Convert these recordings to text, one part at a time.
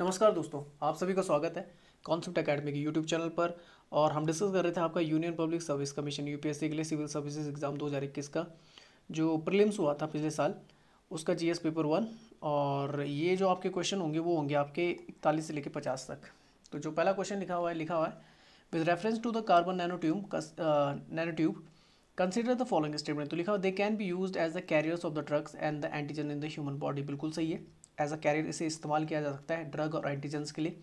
नमस्कार दोस्तों आप सभी का स्वागत है कॉन्सेप्ट अकेडमी के यूट्यूब चैनल पर और हम डिस्कस कर रहे थे आपका union public service commission UPSC के लिए सिविल सर्विसेज एग्ज़ाम 2021 का जो प्रीलिम्स हुआ था पिछले साल उसका जीएस पेपर वन और ये जो आपके क्वेश्चन होंगे वो होंगे आपके इकतालीस से लेकर पचास तक तो जो पहला क्वेश्चन लिखा हुआ है लिखा हुआ है with reference to the carbon nanotube nanotube consider the following statement तो लिखा हुआ they can be use as the carriers of the drugs and the antigen in the human body बिल्कुल सही है एज अ कैरियर इसे इस्तेमाल किया जा सकता है ड्रग और एंटीजेंस के लिए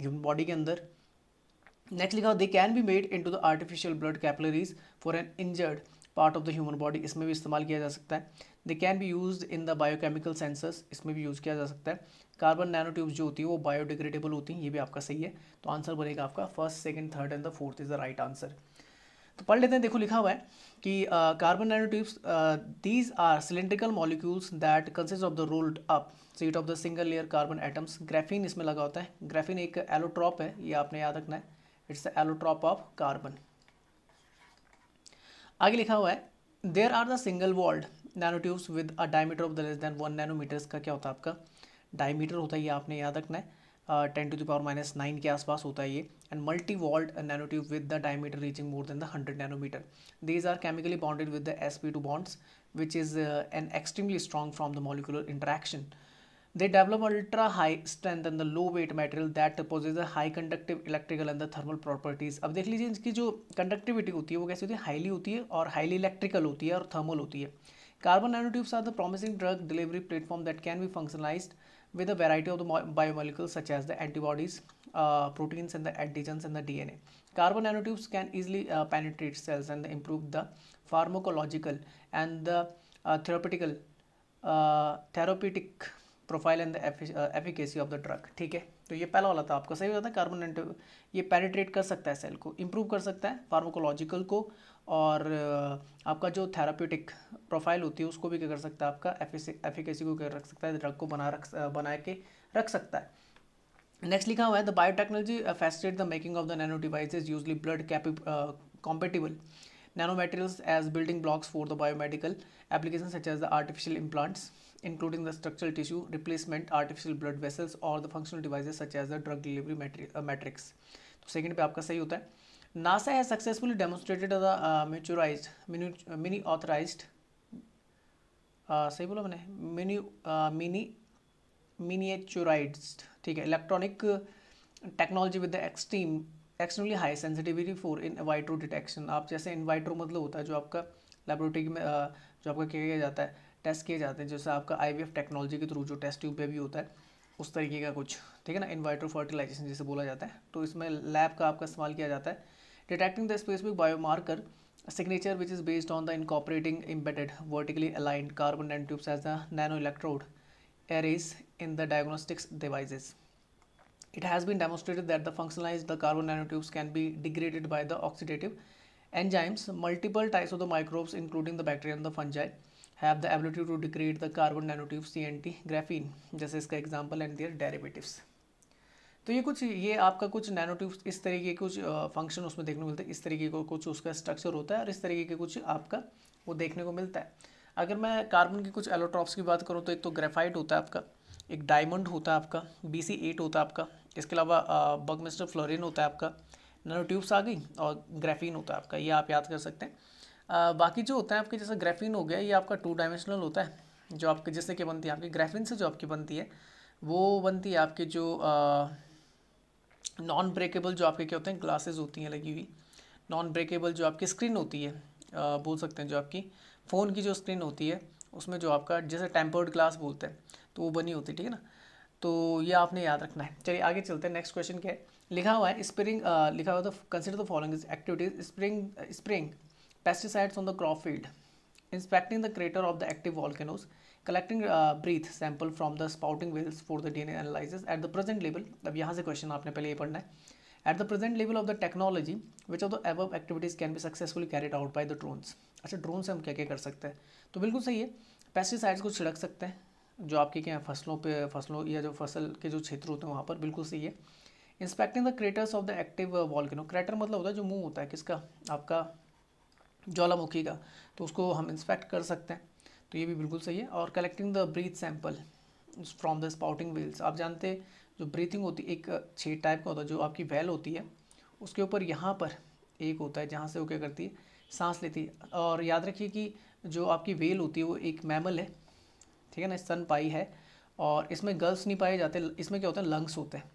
ह्यूमन बॉडी के अंदर नेक्स्ट लिखा they can be made to the artificial blood capillaries for an injured part of the human body इसमें भी इस्तेमाल किया जा सकता है they can be use in the biochemical sensors इसमें भी यूज़ किया जा सकता है कार्बन नैनो ट्यूब्स जो होती है वो बायोडिग्रेडेबल होती हैं ये भी आपका सही है तो आंसर बनेगा आपका first second third and the fourth is the right answer तो पढ़ लेते हैं देखो लिखा हुआ है कि carbon tubes these are cylindrical molecules that consist of the rolled up sheet of the single layer carbon atoms graphene इसमें लगा होता है ग्रेफिन एक एलोट्रॉप है ये आपने याद रखना है इट्स एलोट्रॉप ऑफ कार्बन आगे लिखा हुआ है there are the single walled tubes with a diameter of the less than one nanometers का क्या होता है आपका डायमीटर होता है ये आपने याद रखना है ten to the power minus nine के आसपास होता है ये and multi walled nano tube with the diameter reaching more than the hundred nanometer these are chemically bonded with the S P two bonds which is an extremely strong from the molecular interaction they develop ultra high strength and the low weight material that possesses a high conductive electrical and the thermal properties अब देख लीजिए इनकी जो conductivity होती है वो कैसी होती है हाईली होती है और हाईली इलेक्ट्रिकल होती है और थर्मल होती है carbon nanotubes are the promising drug delivery platform that can be functionalised with a variety of the biomolecules such as the antibodies, uh, proteins and the antigens and the DNA. Carbon nanotubes can easily uh, penetrate cells and improve the pharmacological and the uh, therapeutical uh, therapeutic profile and the effic uh, efficacy of the drug. ठीक है तो ये पहला वाला था आपका सही होता है कार्बन ये पेनिट्रेट कर सकता है सेल को इम्प्रूव कर सकता है फार्माकोलॉजिकल को और uh, आपका जो थेरापेटिक प्रोफाइल होती है उसको भी क्या कर सकता है आपका एफिकेसी को क्या रख सकता है ड्रग को बना रख uh, बना के रख सकता है नेक्स्ट लिखा हुआ है the biotechnology facilitate the making of the nano devices usually blood compatible nano nanomaterials as building blocks for the biomedical application such as the artificial implants including the structural tissue, replacement, artificial blood vessels or the functional devices such as the drug delivery uh, matrix. तो second पे आपका सही होता है NASA है successfully demonstrated the miniaturised mini authorise सही बोला मैंने मिनी मिनी मिनिएचुराइज्ड ठीक है electronic technology with the extreme extremely high sensitivity for in vitro detection आप जैसे इन वाइट्रो मतलब होता है जो आपका लेबोरेटरी में uh, जो आपका किया जाता है टेस्ट किए जाते हैं जैसे आपका आई टेक्नोलॉजी के थ्रू जो टेस्ट ट्यूब पर भी होता है उस तरीके का कुछ ठीक है ना इन्वाइटर फर्टिलाइजेशन जिसे बोला जाता है तो इसमें लैब का आपका इस्तेमाल किया जाता है detecting the specific biomarker signature which is based on the incorporating embedded vertically aligned carbon and tubes as the nano electrode arrays in the diagnostics device it has been demonstrated that the functionalise the carbon nano tubes can be degraded by the oxidative enzymes multiple types of the microbes including the bacteria the fungi have the ability to degrade the carbon nanotube C N T Graafian जैसे इसका example and their derivatives तो ये कुछ ये आपका कुछ nanotubes इस तरीके के कुछ फंक्शन उसमें देखने को मिलते हैं इस तरीके का कुछ उसका स्ट्रक्चर होता है और इस तरीके के कुछ आपका वो देखने को मिलता है अगर मैं कार्बन के कुछ एलोट्रॉप्स की बात करूँ तो एक तो ग्रेफाइट होता है आपका एक डायमंड होता है आपका बी सी एट होता है आपका इसके अलावा बगमिस्टर फ्लोरिन होता है आपका नैनोट्यूब्स आ गई और ग्रेफीन होता है आपका ये आप याद कर सकते हैं बाकी जो होता है आपके जैसे ग्रेफिन हो गया ये आपका टू डायमेंशनल होता है जो आपके जैसे कि बनती है आपकी ग्रेफिन से जो आपकी बनती है वो बनती है आपके जो नॉन ब्रेकेबल जो आपके क्या होते हैं ग्लासेस होती हैं लगी हुई नॉन ब्रेकेबल जो आपकी स्क्रीन होती है आ, बोल सकते हैं जो आपकी फ़ोन की जो स्क्रीन होती है उसमें जो आपका जैसे टेम्पर्ड ग्लास बोलते हैं तो वो बनी होती है ठीक है ना तो ये आपने याद रखना है चलिए आगे चलते हैं नेक्स्ट क्वेश्चन क्या है लिखा हुआ है स्प्रिंग लिखा हुआ तो consider the following activities spraying spraying Pesticides on the crop field. Inspecting the crater of the active volcanoes. Collecting uh, breath sample from the spouting whales for the DNA analysis. At the present level, ab yahan se question aapne pehle ye padhna hai at the present level of the technology which of the above activities can be successfully carried out by the drones acha drone se hum kya kya kar sakte hai to bilkul sahi hai pesticides ko chhidak sakte हैं जो आपके क्या फसलों पे फसलों या जो फसल के जो क्षेत्र होते हैं वहाँ पर बिल्कुल सही है inspecting the craters of the active volcano crater मतलब होता है जो मुंह होता है किसका आपका ज्वालामुखी का तो उसको हम इंस्पेक्ट कर सकते हैं तो ये भी बिल्कुल सही है और collecting the breath sample from the spouting wells आप जानते हैं जो ब्रीथिंग होती है एक छेद टाइप का होता है जो आपकी वेल होती है उसके ऊपर यहाँ पर एक होता है जहाँ से वो क्या करती है सांस लेती है और याद रखिए कि जो आपकी वेल होती है वो एक मैमल है ठीक है ना स्तन पाई है और इसमें गर्ल्स नहीं पाए जाते इसमें क्या होता है लंग्स होते हैं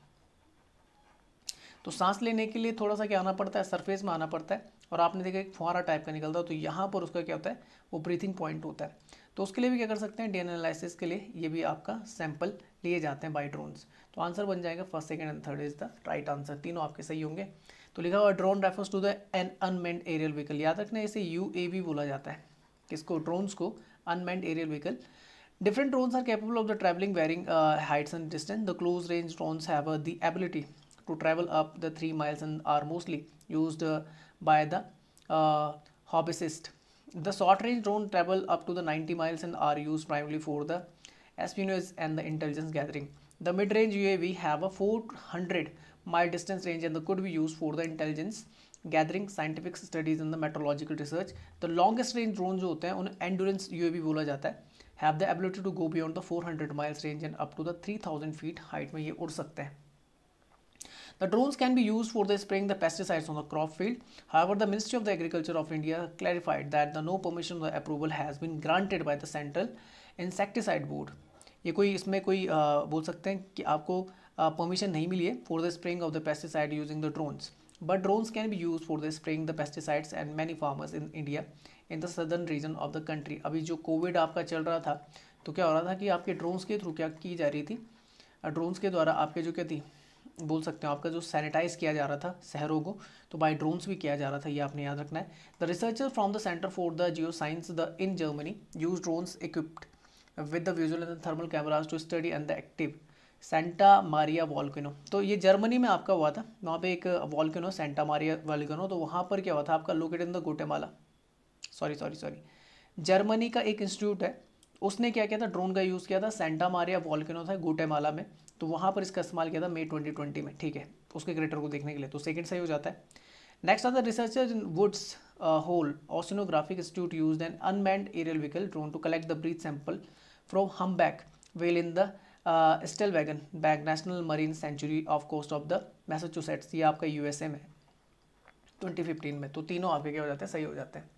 तो सांस लेने के लिए थोड़ा सा क्या आना पड़ता है सरफेस में आना पड़ता है और आपने देखा एक फुहारा टाइप का निकलता है तो यहाँ पर उसका क्या होता है वो ब्रीथिंग पॉइंट होता है तो उसके लिए भी क्या कर सकते हैं डी एनालिसिस के लिए ये भी आपका सैंपल लिए जाते हैं बाई ड्रोन्स तो आंसर बन जाएगा first second and third is the right answer तीनों आपके सही होंगे तो लिखा हुआ drone refers to the an unmanned aerial vehicle याद रखना इसे यू ए भी बोला जाता है किसको ड्रोन्स को unmanned aerial vehicle different drones are capable of the travelling varying heights and distance the close range drones have the ability to ability up the three miles and are mostly use by the uh, hobbyist. The short-range drone travel up to the 90 miles and are used primarily for the espionage and the intelligence gathering. The mid-range UAV have a 400 mile distance range and could be used for the intelligence gathering, scientific studies, and the meteorological research. The longest-range drones जो होते हैं उन्हें endurance you बोला जाता है have the ability to go beyond the 400 miles range and up to the 3000 feet height में ये उड़ सकते हैं The drones can be used for the spraying the pesticides on the crop field. However, the Ministry of the Agriculture of India clarified that the no permission or approval has been granted by the Central Insecticide Board. ये कोई इसमें कोई आ, बोल सकते हैं कि आपको permission नहीं मिली है for the spraying of the pesticide using the drones but drones can be use for the spraying the pesticides and many farmers in India in the southern region of the country अभी जो Covid आपका चल रहा था तो क्या हो रहा था कि आपके ड्रोन्स के थ्रू क्या की जा रही थी ड्रोन्स के द्वारा आपके जो क्या थी बोल सकते हो आपका जो सैनिटाइज किया जा रहा था शहरों को तो बाय ड्रोन्स भी किया जा रहा था ये आपने याद रखना है the researcher from the centre for the geo science the in Germany use drones equipped with the visual and thermal cameras to study and the active Santa Maria volcano तो ये जर्मनी में आपका हुआ था वहाँ पे एक वॉल्किनो सेंटा मारिया वॉल्किनो तो वहाँ पर क्या हुआ था आपका located in the Guatemala sorry sorry sorry Germany का एक इंस्टीट्यूट है उसने क्या किया था ड्रोन का यूज़ किया था सेंटा मारिया वॉल्केनो था गोटेमाला में तो वहाँ पर इसका इस्तेमाल किया था मई ट्वेंटी में ठीक है उसके क्रेटर को देखने के लिए तो सेकेंड सही हो जाता है नेक्स्ट आता है researcher in Woods Hole Oceanographic Institute use an unmanned aerial vehicle drone to collect the breath sample from humpback whale in the Stellwagen Bank National Marine Sanctuary off coast off the Massachusetts ये आपका USA में fifteen में तो तीनों आपके क्या हो जाते हैं सही हो जाते हैं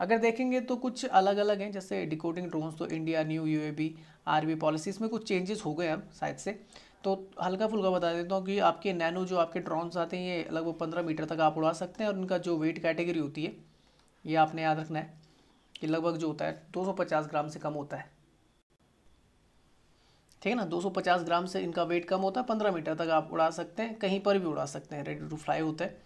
अगर देखेंगे तो कुछ अलग अलग हैं जैसे डिकोडिंग ड्रोन्स तो India new U A B R B policy इसमें कुछ चेंजेस हो गए अब शायद से तो हल्का फुल्का बता देता हूँ कि आपके नैनो जो आपके ड्रोन्स आते हैं ये लगभग पंद्रह मीटर तक आप उड़ा सकते हैं और उनका जो वेट कैटेगरी होती है ये आपने याद रखना है कि लगभग जो होता है पचास ग्राम से कम होता है ठीक है ना 250 ग्राम से इनका वेट कम होता है 15 मीटर तक आप उड़ा सकते हैं कहीं पर भी उड़ा सकते हैं रेडी टू फ्लाई होता है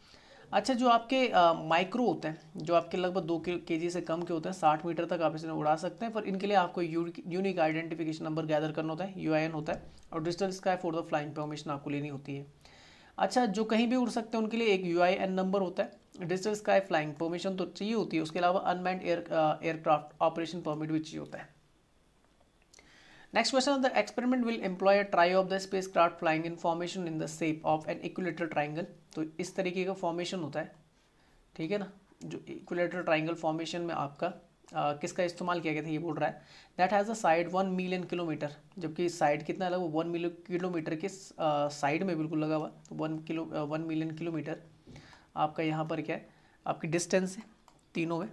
अच्छा जो आपके आ, माइक्रो होते हैं जो आपके लगभग दो के जी से कम के होते हैं साठ मीटर तक आप इसे उड़ा सकते हैं पर इनके लिए आपको यूनिक आइडेंटिफिकेशन नंबर गैदर करना होता है यू होता है और digital sky for the flying permission आपको लेनी होती है अच्छा जो कहीं भी उड़ सकते हैं उनके लिए एक यू नंबर होता है डिजिटल स्काई फ्लाइंग परमिशन तो चाहिए होती है उसके अलावा unmanned air aircraft operation permit भी चाहिए होता है next question the experiment will employ a trio of the spacecraft flying formation in the shape of an equilateral triangle तो इस तरीके का फॉर्मेशन होता है ठीक है ना जो इक्वलेटर ट्राइंगल फॉर्मेशन में आपका आ, किसका इस्तेमाल किया गया था ये बोल रहा है that has a side one million kilometre जबकि साइड कितना लगा वो वन मिलियन किलोमीटर के साइड में बिल्कुल लगा हुआ तो one kilo one million kilometre आपका यहाँ पर क्या है आपकी डिस्टेंस है तीनों में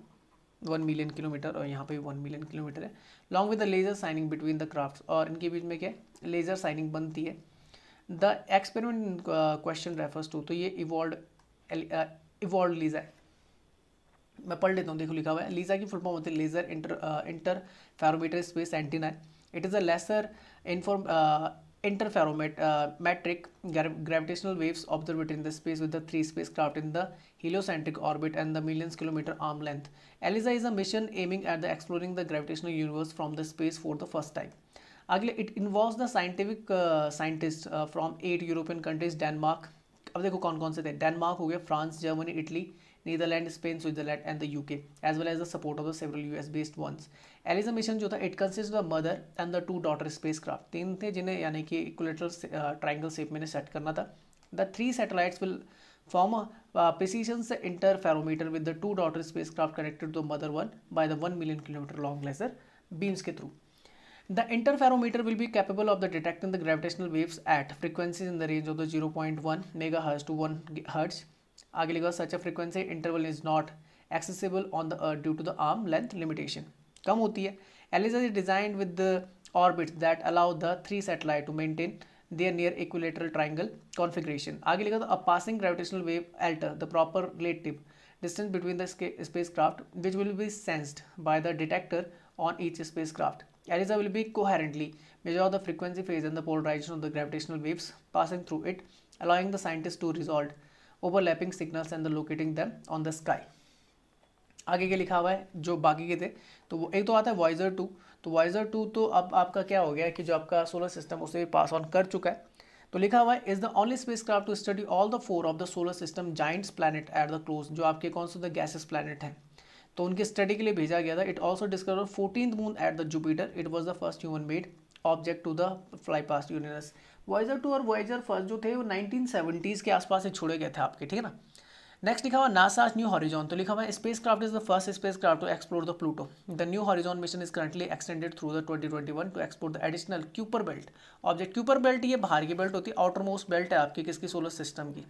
वन मिलियन किलोमीटर और यहाँ पर भी वन मिलियन किलोमीटर है long with the laser shining between the craft और इनके बीच में क्या है लेज़र साइनिंग बनती है the experiment question refers to तो ये इवॉल्ड इवॉल्ड लीजा मैं पढ़ लेता हूँ देखो लिखा हुआ है लीजा की फुल फॉर्म होती है laser inter interferometer space antenna it is a laser inform interferometric gravitational waves observe in the space with the three spacecraft in the heliocentric orbit and the millions kilometre arm length eLISA is a mission aiming at the exploring the gravitational universe from the space for the first time अगले it involve the scientific scientist from eight European countries Denmark अब देखो कौन कौन से थे Denmark हो गया France Germany Italy Netherland Spain Switzerland and the UK as well as the support of the several US based ones eLISA mission जो था it consist the mother and the two daughter spacecraft तीन थे जिन्हें यानी कि equilateral triangle shape में set करना था the three satellites will form a uh, से interferometer with the two daughter spacecraft connected to mother one by the one million kilometre long laser beams के through The interferometer will be capable of the detecting the gravitational waves at frequencies in the range of the 0.1 megahertz to 1 hertz. आगे लिखा such a frequency interval is not accessible on the earth due to the arm length limitation. कम होती है ELISA is designed with the orbits that allow the three satellite to maintain their near equilateral triangle configuration. आगे लिखा था a passing gravitational wave alter the proper relative distance between the spacecraft which will be sensed by the detector on each spacecraft. Carries will be coherently measure the frequency, phase, and the polarization of the gravitational waves passing through it, allowing the scientists to resolve overlapping signals and the locating them on the sky. आगे के लिखा हुआ है जो बाकी के थे तो वो एक तो आता है वॉइजर टू तो वॉइजर टू तो अब आपका क्या हो गया कि जो आपका सोलर सिस्टम उसे पास ऑन कर चुका है तो लिखा हुआ है is the only spacecraft to study all the four of the solar system giants planet at the close जो आपके कौन से द गैसेस प्लानट हैं तो उनकी स्टडी के लिए भेजा गया था it also discover fourteen moon at the Jupiter it was the first human made object to the fly past universe Voyager two और वॉयजर फर्स्ट जो थे वो नाइनटीन सेवेंटीज़ के आसपास से छोड़े गए थे आपके ठीक है ना नेक्स्ट लिखा हुआ नासा न्यू हॉरिजॉन तो लिखा हुआ है spacecraft is the first spacecraft to explore the Pluto the New Horizon mission is currently extended through the 2021 to explore the additional Kuiper belt object Kuiper belt ये बाहर की belt होती है outer most belt है आपकी किसकी solar system की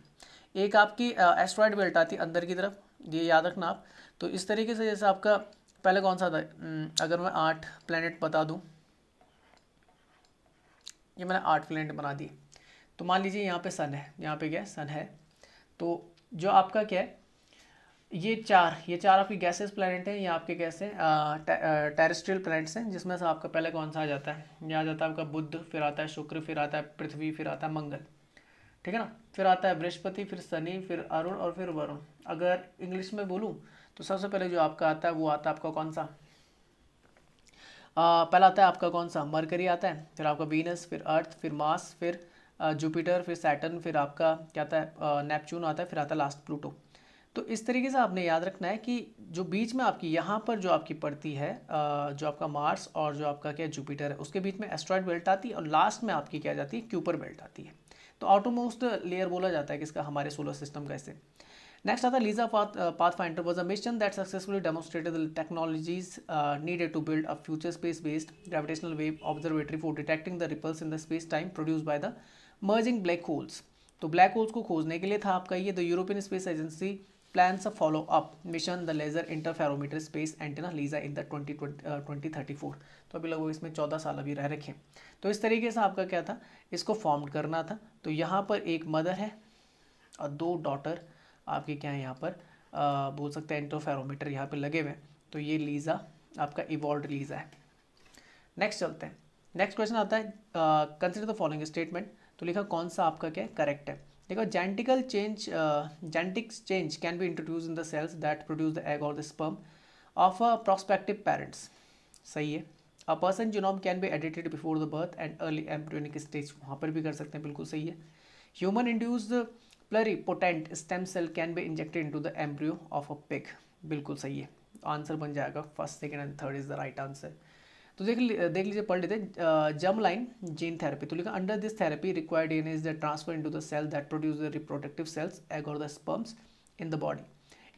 एक आपकी एस्ट्रॉयड बेल्ट आती है अंदर की तरफ ये याद रखना आप तो इस तरीके से जैसे आपका पहले कौन सा था अगर मैं आठ प्लानट बता दूं ये मैंने आठ प्लानट बना दिए तो मान लीजिए यहाँ पे सन है यहाँ पे क्या है सन है तो जो आपका क्या है ये चार ये चार आपके गैसेस प्लानट हैं ये आपके कैसे टेरिस्ट्रियल टेरेस्ट्रियल हैं जिसमें से आपका पहले कौन सा आ जाता है यहाँ आ जाता है आपका बुद्ध फिर आता है शुक्र फिर आता है पृथ्वी फिर आता है मंगल ठीक है ना फिर आता है बृहस्पति फिर शनि फिर अरुण और फिर वरुण अगर इंग्लिश में बोलूँ तो सबसे पहले जो आपका आता है वो आता है आपका कौन सा आ, पहला आता है आपका कौन सा मरकरी आता है फिर आपका वीनस फिर अर्थ फिर मास फिर जुपिटर फिर सैटर्न फिर आपका क्या आता है नेपच्यून आता है फिर आता है लास्ट प्लूटो तो इस तरीके से आपने याद रखना है कि जो बीच में आपकी यहाँ पर जो आपकी पड़ती है जो आपका मार्स और जो आपका क्या जुपिटर है उसके बीच में एस्ट्रॉयड बेल्ट आती है और लास्ट में आपकी क्या जाती है क्यूपर बेल्ट आती है तो आउटोमोस्ट लेयर बोला जाता है किसका हमारे सोलर सिस्टम का इसे नेक्स्ट आता है LISA path Pathfinder was a mission that successfully demonstrated the technologies needed to build a future space based gravitational wave observatory for detecting the ripples in the space time produce by the merging black holes तो black holes को खोजने के लिए था आपका ये the European space agency follow up mission the laser mission space laser LISA in the twenty twenty thirty four तो अभी लगभग इसमें चौदह साल अभी रह रखे तो इस तरीके से आपका क्या था इसको फॉर्म करना था तो यहाँ पर एक मदर है और दो डॉटर आपके क्या है यहाँ पर आ, बोल सकते हैं इंटरफेरोमीटर यहाँ पर लगे हुए हैं तो ये लीज़ा आपका इवॉल्व लीज़ा है नेक्स्ट चलते हैं नेक्स्ट क्वेश्चन आता है कंसिडर द फॉलोइंग स्टेटमेंट तो लिखा कौन सा आपका क्या है करेक्ट है देखो genetical change genetics change can be introduce in the cells that produce the egg और the sperm of a prospective parents सही है a person genome can be edited before the birth and early embryonic stage वहाँ पर भी कर सकते हैं बिल्कुल सही है human induced potent stem cell can be injected to the embryo of a pig बिल्कुल सही है आंसर बन जाएगा first second and third is the right answer तो देख लि, देख लीजिए पढ़ लेते जम लाइन जीन थेरेपी तो लिखा under this therapy required DNA is the transfer into the cell that produce the reproductive cells egg और the sperms in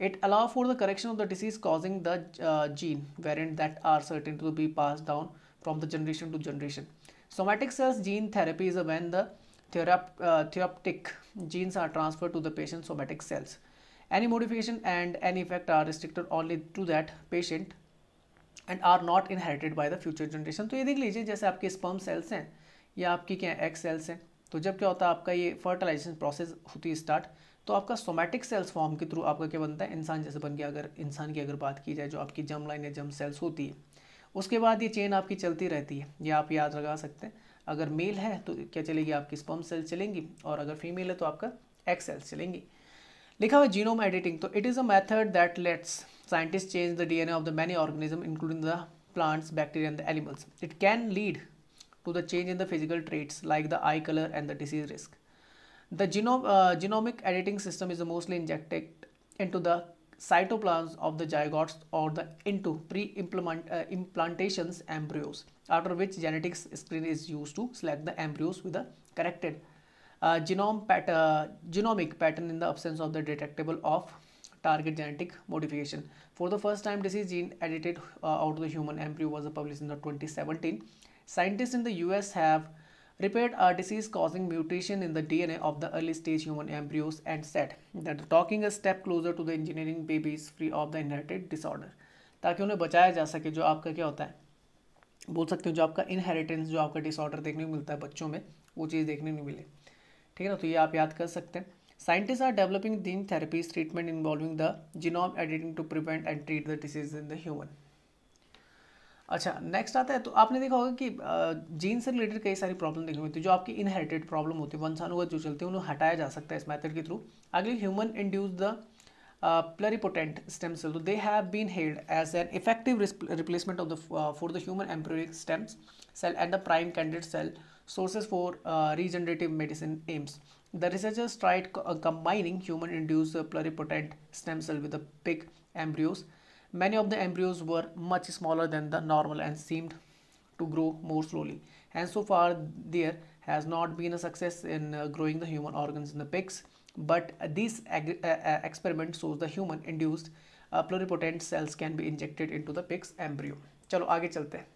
it allow for the correction of the disease causing the uh, gene variant that are certain to be passed down from the generation to generation somatic cells gene therapy is when the therape uh, therapeutic genes are transferred to the patient's somatic cells any modification and any effect are restricted only to that patient and are not inherited by the future generation तो ये देख लीजिए जैसे आपके sperm cells हैं या आपकी क्या एक्स सेल्स हैं तो जब क्या होता है आपका ये फर्टिलाइजेशन प्रोसेस होती है स्टार्ट तो आपका सोमैटिक सेल्स फॉर्म के थ्रू आपका क्या बनता है इंसान जैसे बन गया अगर इंसान की अगर बात की जाए जो आपकी जम लाइन या जम सेल्स होती है उसके बाद ये चेन आपकी चलती रहती है ये आप याद लगा सकते हैं अगर मेल है तो क्या चलेगी आपकी स्पम सेल्स चलेंगी और अगर फीमेल है तो आपका एक्स सेल्स चलेंगी लिखा हुआ जीनोम एडिटिंग तो it is a method that lets Scientists change the DNA of the many organisms, including the plants, bacteria, and the animals. It can lead to the change in the physical traits like the eye color and the disease risk. The genome, uh, genomic editing system is mostly injected into the cytoplasm of the zygotes or the into pre-implantations uh, embryos after which genetics screen is used to select the embryos with the corrected uh, genome pat uh, genomic pattern in the absence of the detectable of target genetic modification. For the first time, disease gene edited uh, out of the human embryo was published in the 2017. Scientists in the US have repaired a disease-causing mutation in the DNA of the early-stage human embryos and said that talking a step closer to the engineering babies free of the inherited disorder. ताकि उन्हें बचाया जा सके जो आपका क्या होता है बोल सकते हो जो आपका इनहेरिटेंस जो आपका डिसऑर्डर देखने को मिलता है बच्चों में वो चीज़ देखने को मिले ठीक है ना तो ये आप याद कर सकते हैं scientists are developing gene therapies treatment involving the genome editing to prevent and treat the disease in the human अच्छा नेक्स्ट आता है तो आपने देखा होगा कि जीन से रिलेटेड कई सारी प्रॉब्लम देखने मिलती है जो आपकी इनहेरिटेड प्रॉब्लम होती है वंशानुगत जो चलते हैं उन्हें हटाया जा सकता है इस मेथड के थ्रू अगले human induce the pluripotent stem cell तो they have been held as an effective replacement of the for the human embryonic stems cell and the prime candidate cell sources for regenerative medicine aims The researchers tried co uh, combining human-induced pluripotent stem cell with the pig embryos. Many of the embryos were much smaller than the normal and seemed to grow more slowly. And so far, there has not been a success in uh, growing the human organs in the pigs. But uh, this uh, experiment shows the human-induced uh, pluripotent cells can be injected into the pig's embryo. चलो आगे चलते हैं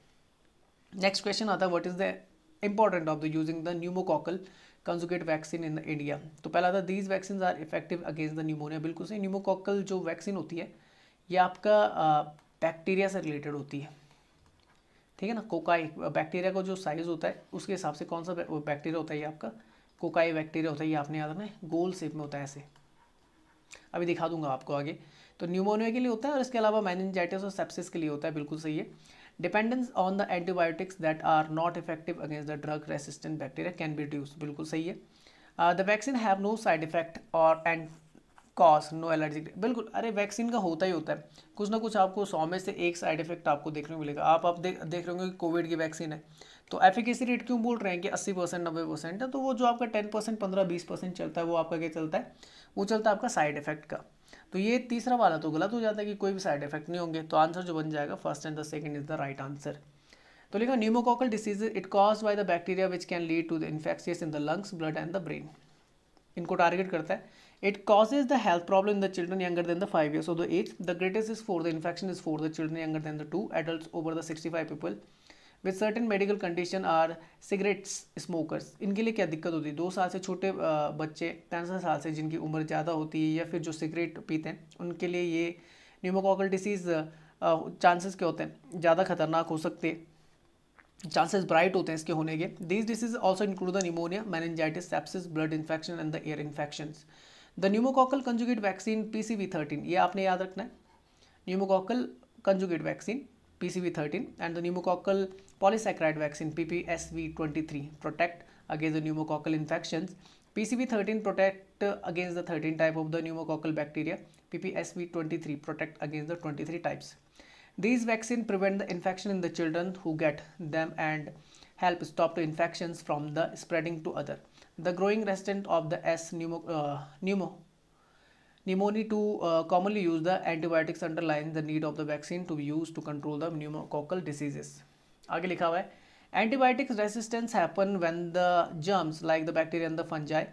next question आता है what is the important the the using conjugate vaccine in India तो पहला था these vaccine are effective against the pneumonia बिल्कुल सही न्यूमोकॉकल जो वैक्सीन होती है ये आपका बैक्टीरिया से रिलेटेड होती है ठीक है ना कोकाई बैक्टीरिया का जो साइज़ होता है उसके हिसाब से कौन सा बैक्टीरिया होता है ये आपका कोकाई बैक्टीरिया होता है ये आपने याद रखना है गोल शेप में होता है ऐसे अभी दिखा दूंगा आपको आगे तो न्यूमोनिया के लिए होता है और इसके अलावा मैनजाइटिस और सेप्सिस के लिए होता है बिल्कुल सही है dependence on the antibiotics that are not effective against the drug resistant bacteria can be reduce बिल्कुल सही है the vaccine have no side effect और एंड कॉज नो एलर्जिक बिल्कुल अरे वैक्सीन का होता ही होता है कुछ ना कुछ आपको सौ में से एक साइड इफेक्ट आपको देखने को मिलेगा आप आप देख देख रहे होंगे कि कोविड की वैक्सीन है तो एफिकेसी रेट क्यों बोल रहे हैं कि अस्सी परसेंट नब्बे परसेंट है तो वो जो आपका टेन परसेंट पंद्रह बीस परसेंट चलता है वो आपका क्या चलता है वो चलता है आपका साइड इफेक्ट का तो ये तीसरा वाला तो गलत हो जाता है कि कोई भी साइड इफेक्ट नहीं होंगे तो आंसर जो बन जाएगा first and the second is the right answer तो लिखा pneumococcal disease it cause by the bacteria which can lead to the infectious in the lungs blood and the brain इनको target करता है it causes the health problem in the children younger than the five years of the age the greatest is for the infection is for the children younger than the two adult over the sixty five people with certain medical condition are cigarettes smokers इनके लिए क्या दिक्कत होती है दो साल से छोटे बच्चे पैंसठ साल से जिनकी उम्र ज़्यादा होती है या फिर जो सिगरेट पीते हैं उनके लिए ये न्यूमोकॉकल डिसीज़ चांसेस क्या होते हैं ज़्यादा खतरनाक हो सकते हैं चांसेस ब्राइट होते हैं इसके होने के this disease also include the pneumonia meningitis sepsis blood infection and the ear infection the pneumococcal conjugate vaccine P C V thirteen ये आपने याद रखना है pneumococcal conjugate vaccine P C V thirteen and the pneumococcal Polysaccharide vaccine PPSV23 protect against the pneumococcal infections. PCV13 protect against the 13 type of the pneumococcal bacteria. PPSV23 protect against the 23 types. These vaccines prevent the infection in the children who get them and help stop the infections from the spreading to other. The growing resistant of the S pneumo, uh, pneumo pneumonia to uh, commonly use the antibiotics underlines the need of the vaccine to be used to control the pneumococcal diseases. आगे लिखा हुआ है antibiotics resistance happen when the germs like the bacteria and the fungi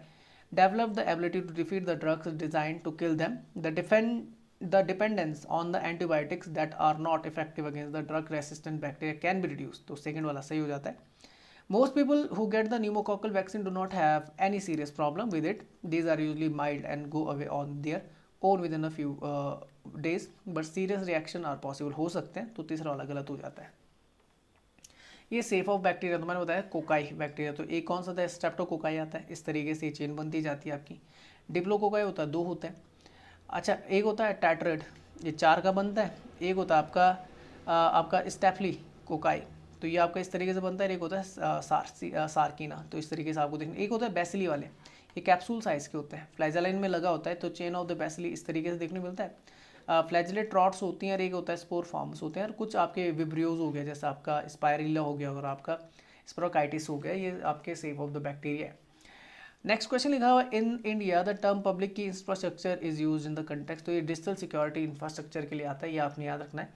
develop the ability to defeat the drugs design to kill them the defend the dependence on the antibiotics that are not effective against the drug resistant bacteria can be reduce तो second वाला सही हो जाता है most people who get the pneumococcal vaccine do not have any serious problem with it these are usually mild and go away on their own within a few days but serious reaction are possible हो सकते हैं तो तीसरा वाला गलत हो जाता है ये सेफ ऑफ बैक्टीरिया तो मैंने बताया कोकाई बैक्टीरिया तो एक कौन सा था कोकाई आता है इस तरीके से चेन बनती जाती है आपकी डिप्लो कोकाई होता है दो होता है अच्छा एक होता है टैटरेड ये चार का बनता है एक होता है आपका आ, आपका स्टेफली कोकाई तो ये आपका इस तरीके से बनता है एक होता है सार, सार्किना तो इस तरीके से आपको देखना एक होता है बेसली वाले ये कैप्सूल साइज़ के होते हैं फ्लाइजालाइन में लगा होता है तो चेन ऑफ द बैसली इस तरीके से देखने को मिलता है फ्लैजलेट रॉड्स होती हैं और एक होता है स्पोर फॉर्म्स होते हैं और कुछ आपके विब्रियोज हो गया जैसे आपका स्पायरिला हो गया और आपका स्प्रोकाइटिस हो गया ये आपके सेफ ऑफ द बैक्टीरिया है नेक्स्ट क्वेश्चन लिखा हुआ in India the term public key infrastructure is use in the context तो ये डिजिटल सिक्योरिटी इंफ्रास्ट्रक्चर के लिए आता है ये आपने याद रखना है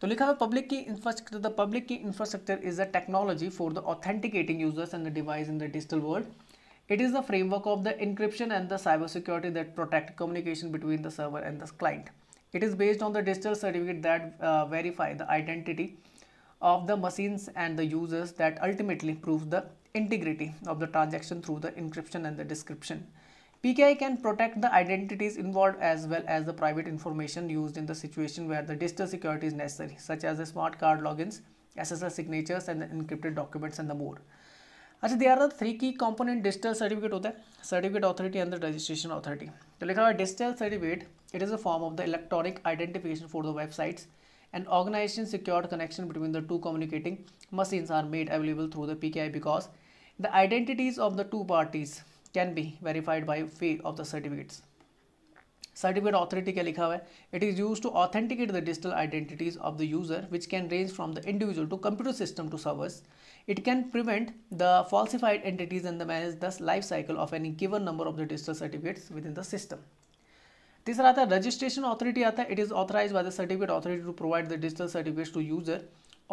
तो लिखा हुआ public key infrastructure the public key infrastructure is the technology for the authenticating users and the device in the digital world it is the framework of the encryption and the cyber security that protect communication between the server and the client It is based on the digital certificate that uh, verify the identity of the machines and the users that ultimately proves the integrity of the transaction through the encryption and the description. PKI can protect the identities involved as well as the private information used in the situation where the digital security is necessary, such as the smart card logins, SSL signatures and the encrypted documents and the more. अच्छा they are three key component digital certificate होता है certificate authority and registration authority तो लिखा हुआ a digital certificate it is a form of the electronic identification for the websites. An organization secured connection between the two communicating machines are made available through the PKI because the identities of the two parties can be verified by way of the certificates. Certificate authority ke likha hai. It is used to authenticate the digital identities of the user, which can range from the individual to computer system to servers. It can prevent the falsified entities and the manage thus life cycle of any given number of the digital certificates within the system. तीसरा आता है registration authority It is authorized by the certificate authority to provide the digital certificates to digital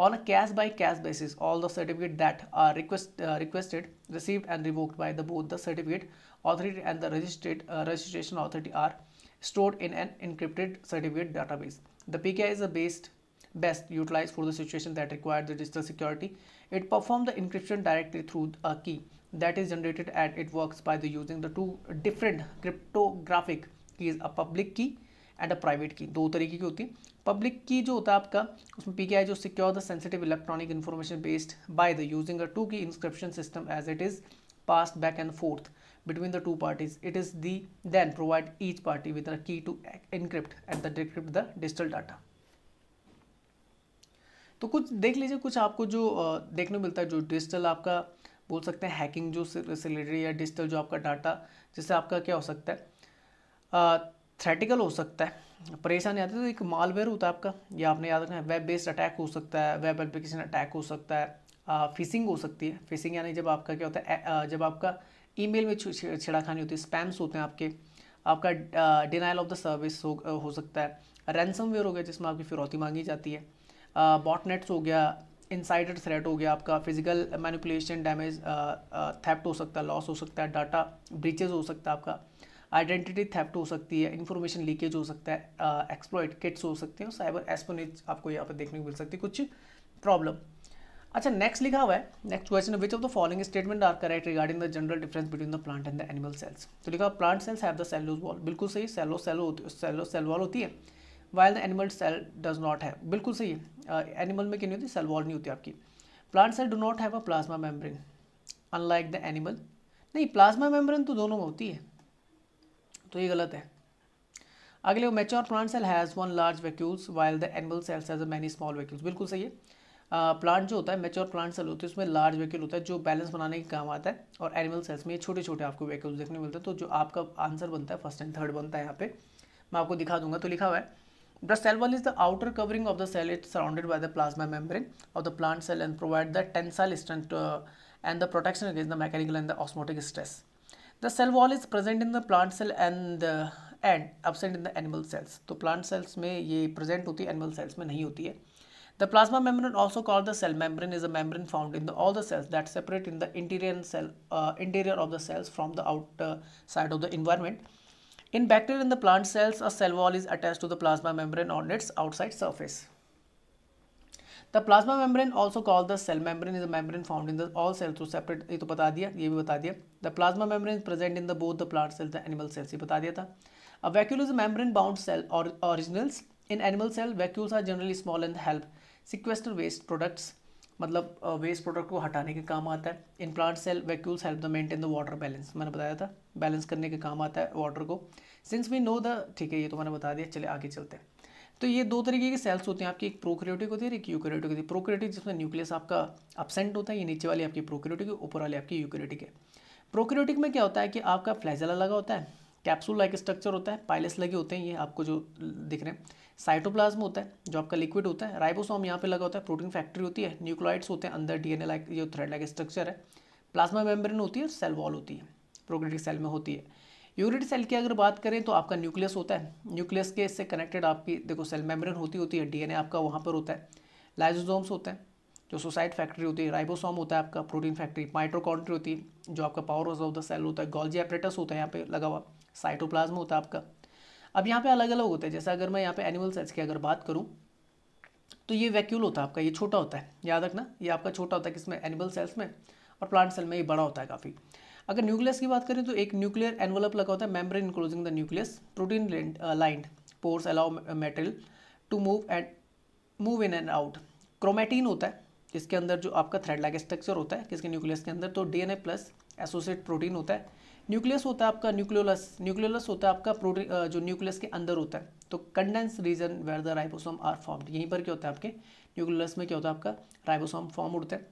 on a cash by cash basis all the certificate that are uh, requested received and revoked by the both the certificate authority and the registered uh, registration authority are stored in an encrypted certificate database the pki is the best utilized for the situation that required the digital security it performs the encryption directly through a key that is generated and it works by the using the two different cryptographic is a public key and a private key दो तरीके की होती है public की जो होता है आपका उसमें पी जो secure the sensitive electronic information based by the using a two key encryption system as it is pass back and forth between the two parties it is the then provide each party with a key to encrypt and the decrypt the digital data तो कुछ देख लीजिए कुछ आपको जो देखने मिलता है जो डिजिटल आपका बोल सकते हैं हैकिंग जो से रिलेटेड या डिजिटल जो आपका डाटा जिससे आपका क्या हो सकता है थ्रेटिकल हो सकता है परेशानी आती है तो एक मालवेयर होता है आपका या आपने याद रखना है वेब बेस्ड अटैक हो सकता है वेब एप्लीकेशन अटैक हो सकता है फिशिंग हो सकती है फिशिंग यानी जब आपका क्या होता है जब आपका ईमेल में छिड़ाखानी होती है स्पैम्स होते हैं आपके आपका डिनाइल ऑफ द सर्विस हो सकता है रैनसमवेयर हो गया जिसमें आपकी फिरौती मांगी जाती है बॉटनेट्स हो गया इनसाइडर थ्रेट हो गया आपका फिजिकल मैनिपुलेशन डैमेज थैप्ट हो सकता है लॉस हो सकता है डाटा ब्रीचेज हो सकता है आपका आइडेंटिटी थेप्ट हो सकती है इन्फॉर्मेशन लीकेज हो सकता है uh, किट्स हो सकते हैं साइबर एस्पोनेज आपको यहाँ पर देखने को मिल सकती है कुछ प्रॉब्लम अच्छा नेक्स्ट लिखा हुआ है next question which of the following statement are correct regarding the general difference between the plant and the animal cells तो लिखा plant cells have the cellulose wall बिल्कुल सही सेलो सेलो सेलो सेल वॉल होती है while the animal cell does not है बिल्कुल सही है एनिमल में क्यों नहीं होती सेल वॉल नहीं होती आपकी plant cell do not have a plasma membrane unlike the animal नहीं प्लाज्मा मेम्ब्रेन तो दोनों में होती है तो ये गलत है अगले mature plant cell has one large vacuoles while the animal cells has many small vacuoles बिल्कुल सही है प्लांट uh, जो होता है मेच्योर प्लांट सेल होती है उसमें लार्ज वैक्यूल होता है जो बैलेंस बनाने के काम आता है और एनिमल सेल्स में छोटे छोटे आपको वैक्यूल्स देखने मिलते हैं तो जो आपका आंसर बनता है फर्स्ट एंड थर्ड बनता है यहाँ पे मैं आपको दिखा दूंगा तो लिखा हुआ है the cell wall is the outer covering of the cell it surrounded by the plasma membrane of the plant cell and provide the tensile strength and the protection against the mechanical and the osmotic stress the cell wall is present in the plant cell and and absent in the animal cells. तो plant cells में ये present होती है animal cells में नहीं होती है The plasma membrane, also called the cell membrane, is a membrane found in the, all the cells that separate in the interior cell uh, interior of the cells from the side of the environment. In bacteria in the plant cells, a cell wall is attached to the plasma membrane on its outside surface. The plasma membrane also call the cell membrane is a membrane found in the all cell to separate ये तो बता दिया ये भी बता दिया the plasma membrane present in the both the plant cells the animal cells ये बता दिया था vacuole is a membrane bound cell or originals in animal cell vacuoles are generally small and help sequester waste products मतलब waste product को हटाने के काम आता है in plant cell vacuoles help the maintain the water balance मैंने बताया था बैलेंस करने के काम आता है वाटर को सिंस वी नो द ठीक है ये तो मैंने बता दिया चले आगे चलते हैं तो ये दो तरीके की सेल्स होती हैं आपकी एक प्रोक्रियोटिक होती है एक यूक्रियोटिक होती है प्रोक्रियोटिक जिसमें न्यूक्लियस आपका अपसेंट होता है ये नीचे वाली आपकी प्रोक्रियोटिक है ऊपर वाली आपकी यूक्रियोटिक है प्रोक्रियोटिक में क्या होता है कि आपका फ्लैजला लगा होता है कैप्सूल लाइक स्ट्रक्चर होता है पाइलस लगे होते हैं ये आपको जो दिख रहे हैं साइटोप्लाज्म होता है जो आपका लिक्विड होता है राइबोसोम यहाँ पे लगा होता है प्रोटीन फैक्ट्री होती है न्यूक्लोइड्स होते हैं अंदर डीएनए लाइक ये थ्रेड लाइक स्ट्रक्चर है प्लाज्मा मेम्ब्रेन होती है और सेल वॉल होती है प्रोक्रियोटिक सेल में होती है यूरिट सेल की अगर बात करें तो आपका न्यूक्लियस होता है न्यूक्लियस के इससे कनेक्टेड आपकी देखो सेल मेम्ब्रेन होती होती है डीएनए आपका वहाँ पर होता है लाइजोजोम्स होते हैं जो सोसाइट फैक्ट्री होती है राइबोसोम होता है आपका प्रोटीन फैक्ट्री माइट्रोकॉन्ट्री होती है जो आपका power house of the cell होता है गॉल्जी एपरेटस होता है यहाँ पे लगा हुआ साइटोप्लाज्म होता है आपका अब यहाँ पे अलग अलग होता है जैसे अगर मैं यहाँ पे एनिमल सेल्स की अगर बात करूँ तो ये वैक्यूल होता है आपका ये छोटा होता है याद रखना ये आपका छोटा होता है किसमें एनिमल सेल्स में और प्लांट सेल में ये बड़ा होता है काफ़ी अगर न्यूक्लियस की बात करें तो एक न्यूक्लियर एनवलप लगा होता है membrane enclosing the nucleus protein lined pores allow material to move and move in and out chromatin होता है इसके अंदर जो आपका थ्रेड लाइक स्ट्रक्चर होता है किसके न्यूक्लियस के अंदर तो डीएनए प्लस एसोसिएट प्रोटीन होता है न्यूक्लियस होता है आपका न्यूक्लियोलस न्यूक्लियोलस होता है आपका प्रोटीन uh, जो न्यूक्लियस के अंदर होता है तो condense region where the ribosome are formed यहीं पर क्या होता है आपके न्यूक्लियस में क्या होता है आपका राइबोसोम फॉर्म होता है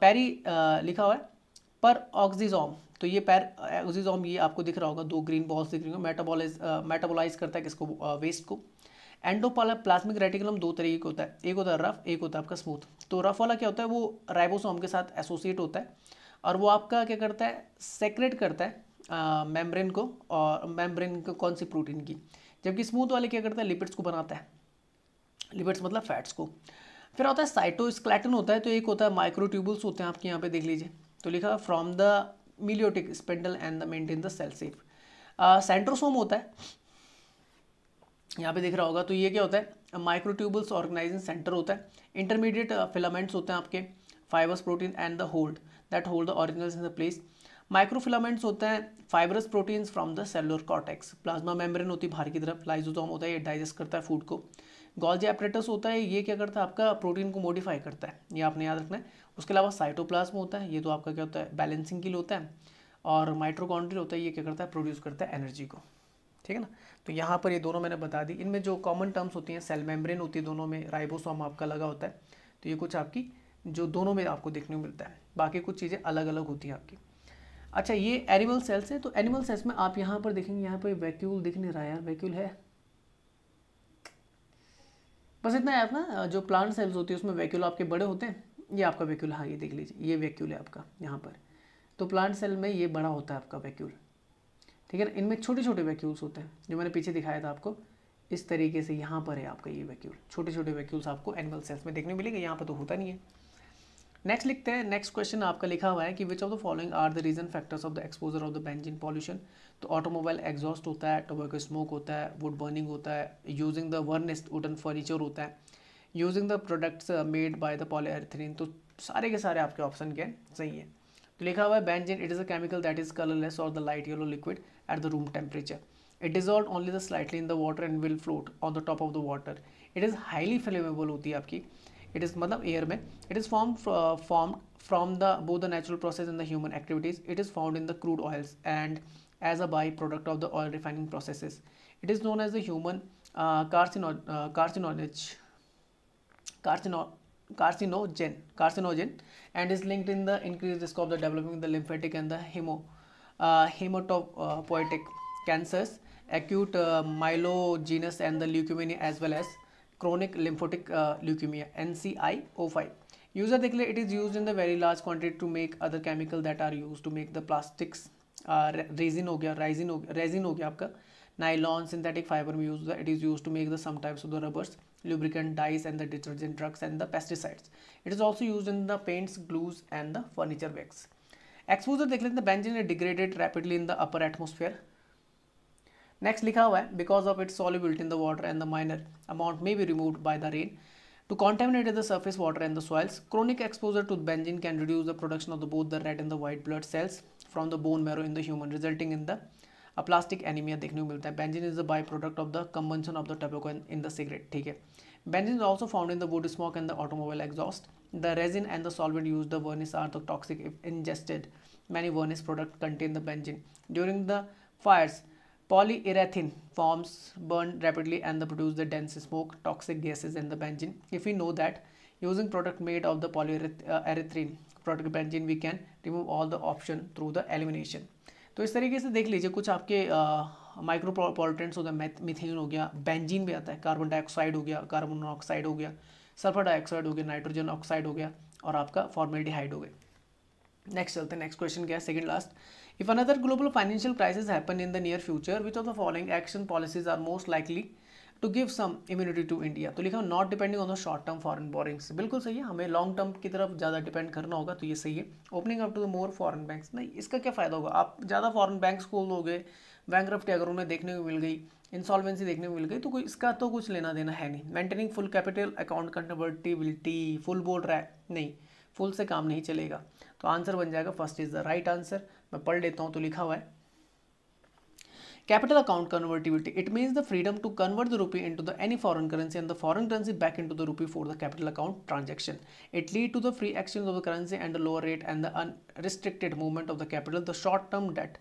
पैरी uh, uh, लिखा हुआ है पर ऑक्सीजोम तो ये पैर ऑक्सीजोम ये आपको दिख रहा होगा दो ग्रीन बॉल्स दिख रही होंगे मेटाबोलाइज मेटाबोलाइज करता है किसको वेस्ट को एंडोप्लाज्मिक रेटिकुलम दो तरीके का होता है एक होता है रफ एक होता है आपका स्मूथ तो रफ वाला क्या होता है वो राइबोसोम के साथ एसोसिएट होता है और वो आपका क्या करता है सेक्रेट करता है मेम्ब्रेन को और मेम्ब्रेन को कौन सी प्रोटीन की जबकि स्मूथ वाले क्या करता है लिपिड्स को बनाता है लिपिड्स मतलब फैट्स को फिर होता है साइटोस्केलेटन होता है तो एक होता है माइक्रोट्यूबल्स होते हैं आपके यहाँ पे देख लीजिए तो लिखा from the mitotic spindle and the maintain the cell safe centrosome होता है यहाँ पे दिख रहा होगा तो ये क्या होता है माइक्रोट्यूबल्स ऑर्गेनाइजिंग सेंटर होता है इंटरमीडिएट फिलामेंट्स uh, होते हैं आपके fibres protein and the hold that hold the organelles in the place microfilaments होते हैं fibrous proteins from the cellular cortex plasma membrane होती है बाहर की तरफ लाइजोसोम होता है ये डाइजेस्ट करता है फूड को गॉल्जी एपरेटस होता है ये क्या करता है आपका प्रोटीन को मॉडिफाई करता है ये आपने याद रखना है उसके अलावा साइटोप्लाज्म होता है ये तो आपका क्या होता है बैलेंसिंग किल होता है और माइट्रोकॉन्ड्रिया होता है ये क्या करता है प्रोड्यूस करता है एनर्जी को ठीक है ना तो यहाँ पर ये दोनों मैंने बता दी इनमें जो कॉमन टर्म्स होती हैं सेल मेम्ब्रेन होती है दोनों में राइबोसोम आपका लगा होता है तो ये कुछ आपकी जो दोनों में आपको देखने को मिलता है बाकी कुछ चीज़ें अलग अलग होती हैं आपकी अच्छा ये एनिमल सेल्स है तो एनिमल सेल्स में आप यहाँ पर देखेंगे यहाँ पर वैक्यूल दिख नहीं रहा है यार वैक्यूल है बस इतना है ना जो प्लांट सेल्स होती है उसमें वैक्यूल आपके बड़े होते हैं ये आपका वैक्यूल हाँ ये देख लीजिए ये वैक्यूल है आपका यहाँ पर तो प्लांट सेल में ये बड़ा होता है आपका वैक्यूल ठीक है ना इनमें छोटे छोटे वैक्यूल्स होते हैं जो मैंने पीछे दिखाया था आपको इस तरीके से यहाँ पर है आपका ये वैक्यूल छोटे छोटे वैक्यूल्स आपको एनिमल सेल्स में देखने मिलेंगे यहाँ पर तो होता नहीं है नेक्स्ट लिखते हैं नेक्स्ट क्वेश्चन आपका लिखा हुआ है कि which of the following are the reason factors of the exposure of the benzene pollution तो ऑटोमोबाइल एग्जॉस्ट होता है टोबैको स्मोक होता है वुड बर्निंग होता है using the varnished wooden furniture होता है using the products made by the polyethylene तो सारे के सारे आपके ऑप्शन के सही है तो लिखा हुआ है benzene it is a chemical that is colourless और the light yellow liquid at the room temperature it dissolve only the slightly in the water and will float on the top of the water it is highly flammable होती है आपकी it is मतलब air में it is form form from the बो the natural process in the human activities it is found in the crude oils and as a by product of the oil refining processes it is known as the human कार्सिनो कार्सिनोलॉज carcino carcinogen carcinogen and is linked in the increased risk of the developing the lymphatic and the hemo uh, hematopoietic cancers acute uh, myelogenous and the leukemia as well as chronic lymphatic uh, leukemia nci o5 user dekhle it is used in the very large quantity to make other chemical that are used to make the plastics resin हो गया resin हो resin हो गया आपका nylon synthetic fibre में use होता है it is use to make the some types of the rubbers lubricant, dyes and the detergent drugs and the pesticides. It is also used in the paints, glues and the furniture wax. Exposure to the benzene benzene degraded rapidly in the upper atmosphere next लिखा हुआ है because of it solubility in the water and the minor amount may be removed by the to contaminate the surface water and the soils. Chronic exposure to benzene can reduce the production of the, both the red and the white blood cells from the bone marrow in the human, resulting in the plastic anaemia देखने को मिलता है benzene is the by product of the combustion of the tobacco in the cigarette ठीक है benzene is also found in the wood smoke and the automobile exhaust the resin and the solvent used the varnish are toxic if ingested many varnish products contain the benzene during the fires polyurethane forms burn rapidly and they produce the dense smoke toxic gases and the benzene if we know that using product made of the polyurethane product benzene we can remove all the option through the elimination तो इस तरीके से देख लीजिए कुछ आपके micro हो गया मिथेन हो गया बेंजीन भी आता है कार्बन डाइऑक्साइड हो गया कार्बन मोनोऑक्साइड हो गया सल्फर डाइऑक्साइड हो गया नाइट्रोजन ऑक्साइड हो गया और आपका फॉर्मेलिटी हो गया नेक्स्ट चलते हैं नेक्स्ट क्वेश्चन क्या है second last if another global financial crisis happen in the near future which of the following action policies are most likely to give some immunity to India तो लिखा not depending on the short term foreign borrowing बिल्कुल सही है हमें long term की तरफ ज़्यादा depend करना होगा तो ये सही है opening up to the more foreign bank नहीं इसका क्या फ़ायदा होगा आप ज़्यादा फॉरन बैंक खोल दोगे बैंक अगर उन्हें देखने को मिल गई इंसॉल्वेंसी देखने को मिल गई तो कोई इसका तो कुछ लेना देना है नहीं maintaining full capital account convertibility full बोल रहा है नहीं फुल से काम नहीं चलेगा तो आंसर बन जाएगा first is the right answer मैं पढ़ लेता हूँ तो लिखा हुआ है Capital account convertibility, it means the freedom to convert the rupee into the any foreign currency and the foreign currency back into the rupee for the capital account transaction. It lead to the free exchange of the currency and the lower rate and the unrestricted movement of the capital, the short-term debt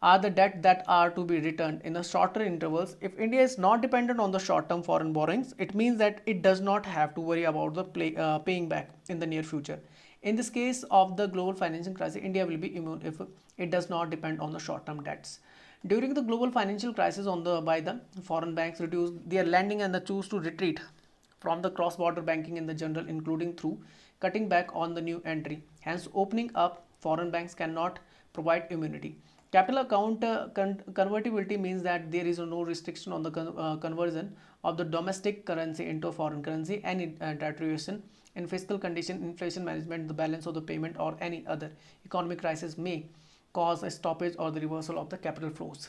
are the debt that are to be returned in a shorter intervals. If India is not dependent on the short-term foreign borrowings, it means that it does not have to worry about the play, uh, paying back in the near future. In this case of the global financing crisis, India will be immune if it does not depend on the short-term debts. During the global financial crisis on the by the foreign banks reduced their lending and the choose to retreat from the cross-border banking in the general including through cutting back on the new entry. Hence opening up foreign banks cannot provide immunity. Capital account uh, con convertibility means that there is no restriction on the con uh, conversion of the domestic currency into foreign currency and uh, deterioration in fiscal condition, inflation management, the balance of the payment or any other economic crisis may cause a stoppage or the reversal of the capital flows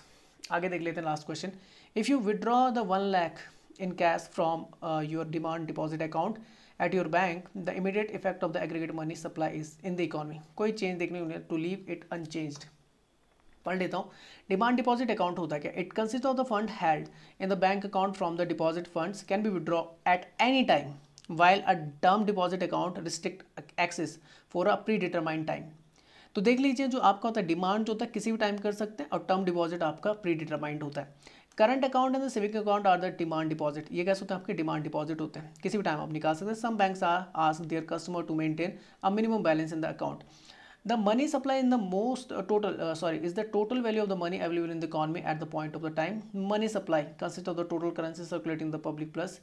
आगे देख लेते हैं last question if you withdraw the one lakh in cash from your demand deposit account at your bank the immediate effect of the aggregate money supply is in the economy कोई change देखने को to leave it unchange पढ़ लेता हूँ demand deposit account होता है क्या it consist of the fund held in the bank account from the deposit fund can be withdraw at any time while a term deposit account restrict access for a predetermined time तो देख लीजिए जो आपका होता है demand जो होता है किसी भी टाइम कर सकते हैं और टर्म डिपॉजिट आपका प्री डिटरमाइंड होता है current account and saving account are the demand deposit ये कैसे होते हैं आपके डिमांड डिपॉजिट होते हैं किसी भी टाइम आप निकाल सकते हैं some bank are ask their customer to maintain a minimum balance in the account the money supply in the most total sorry is the total value of the money available in the economy at the point of the time money supply consist of the total currency circulating the public plus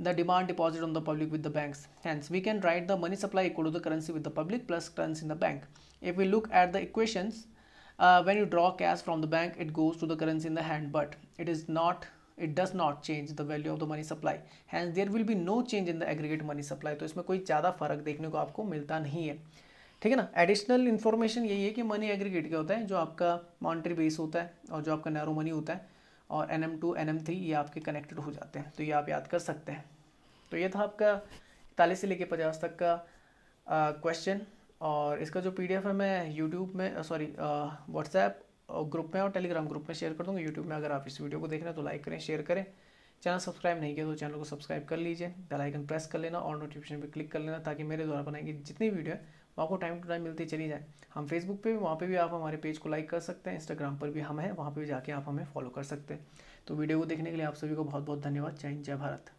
the demand deposit on the public with the banks. Hence, we can write the money supply equal to the currency with the public plus currency in the bank. If we look at the equations, uh, when you draw cash from the bank, it goes to the currency in the hand, but it is not it does not change the value of the money supply hence there will be no change in the aggregate money supply तो इसमें कोई ज़्यादा फर्क देखने को आपको मिलता नहीं है ठीक है ना एडिशनल इन्फॉर्मेशन यही है कि मनी एग्रीगेट क्या होता है जो आपका मॉनिटरी बेस होता है और जो आपका नैरो मनी होता है और and M two and M three ये आपके कनेक्टेड हो जाते हैं तो ये आप याद कर सकते हैं तो ये था आपका इकतालीस से लेके पचास तक का क्वेश्चन और इसका जो पी डी एफ है मैं यूट्यूब में सॉरी व्हाट्सएप ग्रुप में और टेलीग्राम ग्रुप में शेयर कर दूँगा यूट्यूब में अगर आप इस वीडियो को देख रहे हैं तो लाइक करें शेयर करें चैनल सब्सक्राइब नहीं किया तो चैनल को सब्सक्राइब कर लीजिए बेल आइकन प्रेस कर लेना और नोटिफिकेशन पर क्लिक कर लेना ताकि मेरे द्वारा बनाएंगे जितनी वीडियो है वहाँ आपको टाइम टू टाइम मिलती चली जाए हम फेसबुक पे वहाँ पे भी आप हमारे पेज को लाइक कर सकते हैं इंस्टाग्राम पर भी हम हैं वहाँ पे भी जाके आप हमें फॉलो कर सकते हैं तो वीडियो को देखने के लिए आप सभी को बहुत बहुत धन्यवाद जय हिंद जय भारत